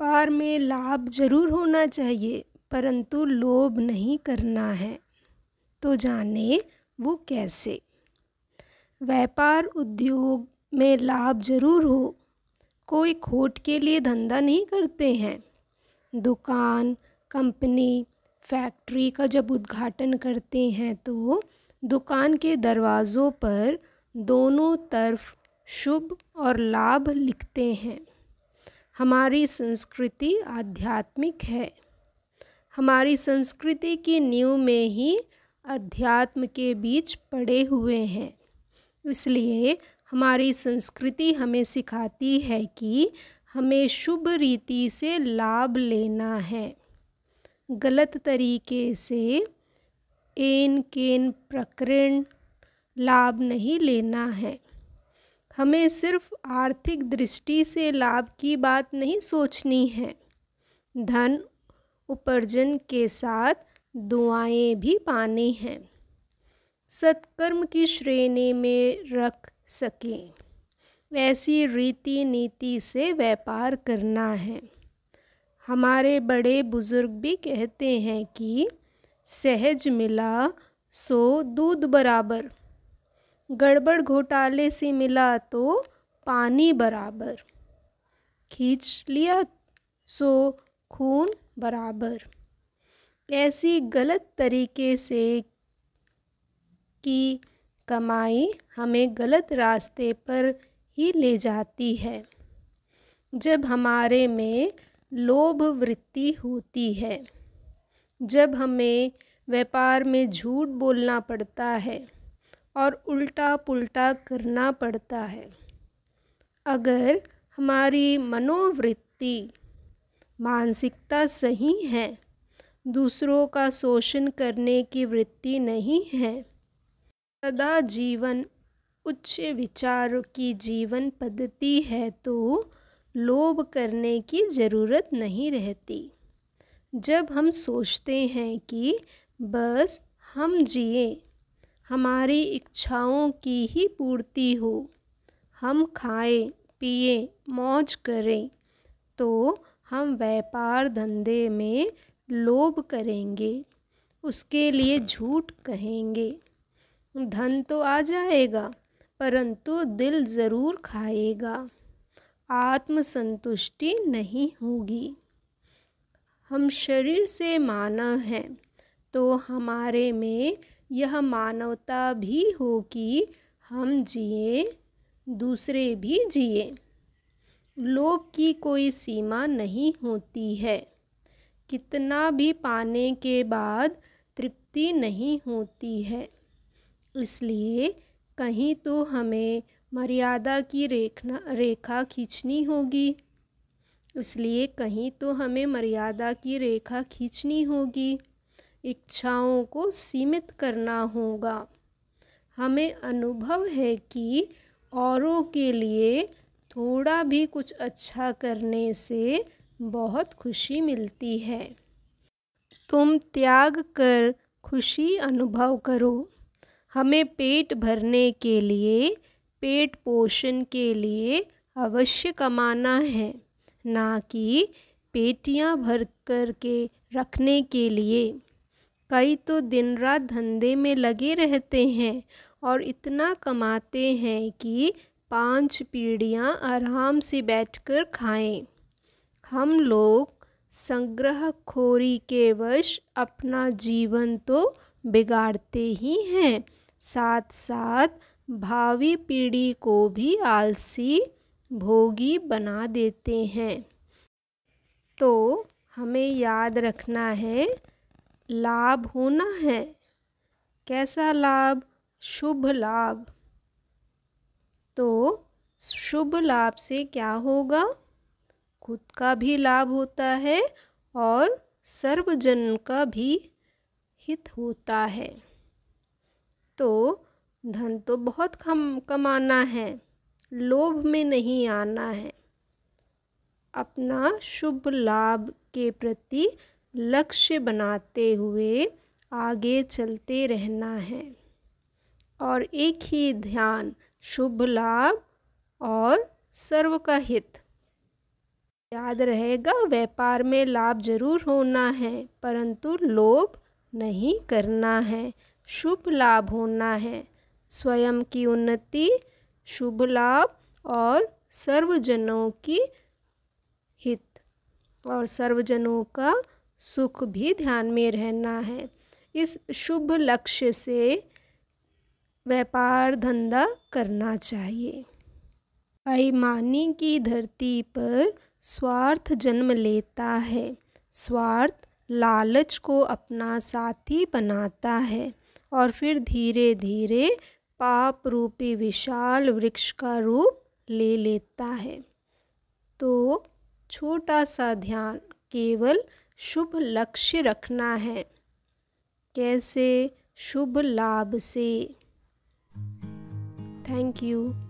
व्यापार में लाभ जरूर होना चाहिए परंतु लोभ नहीं करना है तो जाने वो कैसे व्यापार उद्योग में लाभ जरूर हो कोई खोट के लिए धंधा नहीं करते हैं दुकान कंपनी फैक्ट्री का जब उद्घाटन करते हैं तो दुकान के दरवाज़ों पर दोनों तरफ शुभ और लाभ लिखते हैं हमारी संस्कृति आध्यात्मिक है हमारी संस्कृति की नींव में ही अध्यात्म के बीच पड़े हुए हैं इसलिए हमारी संस्कृति हमें सिखाती है कि हमें शुभ रीति से लाभ लेना है गलत तरीके से एन केन प्रकरण लाभ नहीं लेना है हमें सिर्फ आर्थिक दृष्टि से लाभ की बात नहीं सोचनी है धन उपार्जन के साथ दुआएं भी पाने हैं सत्कर्म की श्रेणी में रख सकें ऐसी रीति नीति से व्यापार करना है हमारे बड़े बुज़ुर्ग भी कहते हैं कि सहज मिला सो दूध बराबर गड़बड़ घोटाले से मिला तो पानी बराबर खींच लिया सो खून बराबर ऐसी गलत तरीके से की कमाई हमें गलत रास्ते पर ही ले जाती है जब हमारे में लोभ वृत्ति होती है जब हमें व्यापार में झूठ बोलना पड़ता है और उल्टा पुल्टा करना पड़ता है अगर हमारी मनोवृत्ति मानसिकता सही है दूसरों का शोषण करने की वृत्ति नहीं है सदा जीवन उच्च विचार की जीवन पद्धति है तो लोभ करने की ज़रूरत नहीं रहती जब हम सोचते हैं कि बस हम जिए हमारी इच्छाओं की ही पूर्ति हो हम खाए पिए मौज करें तो हम व्यापार धंधे में लोभ करेंगे उसके लिए झूठ कहेंगे धन तो आ जाएगा परंतु दिल ज़रूर खाएगा आत्मसंतुष्टि नहीं होगी हम शरीर से मानव हैं तो हमारे में यह मानवता भी हो कि हम जिए दूसरे भी जिए लोभ की कोई सीमा नहीं होती है कितना भी पाने के बाद तृप्ति नहीं होती है इसलिए कहीं तो हमें मर्यादा की रेखना रेखा खींचनी होगी इसलिए कहीं तो हमें मर्यादा की रेखा खींचनी होगी इच्छाओं को सीमित करना होगा हमें अनुभव है कि औरों के लिए थोड़ा भी कुछ अच्छा करने से बहुत खुशी मिलती है तुम त्याग कर खुशी अनुभव करो हमें पेट भरने के लिए पेट पोषण के लिए अवश्य कमाना है ना कि पेटियां भर कर के रखने के लिए कई तो दिन रात धंधे में लगे रहते हैं और इतना कमाते हैं कि पांच पीढ़ियां आराम से बैठकर खाएं हम लोग संग्रह खोरी के वश अपना जीवन तो बिगाड़ते ही हैं साथ साथ भावी पीढ़ी को भी आलसी भोगी बना देते हैं तो हमें याद रखना है लाभ होना है कैसा लाभ शुभ लाभ तो शुभ लाभ से क्या होगा खुद का भी लाभ होता है और सर्वजन का भी हित होता है तो धन तो बहुत कम कमाना है लोभ में नहीं आना है अपना शुभ लाभ के प्रति लक्ष्य बनाते हुए आगे चलते रहना है और एक ही ध्यान शुभ लाभ और सर्व का हित याद रहेगा व्यापार में लाभ जरूर होना है परंतु लोभ नहीं करना है शुभ लाभ होना है स्वयं की उन्नति शुभ लाभ और सर्वजनों की हित और सर्वजनों का सुख भी ध्यान में रहना है इस शुभ लक्ष्य से व्यापार धंधा करना चाहिए अईमानी की धरती पर स्वार्थ जन्म लेता है स्वार्थ लालच को अपना साथी बनाता है और फिर धीरे धीरे पाप रूपी विशाल वृक्ष का रूप ले लेता है तो छोटा सा ध्यान केवल शुभ लक्ष्य रखना है कैसे शुभ लाभ से थैंक यू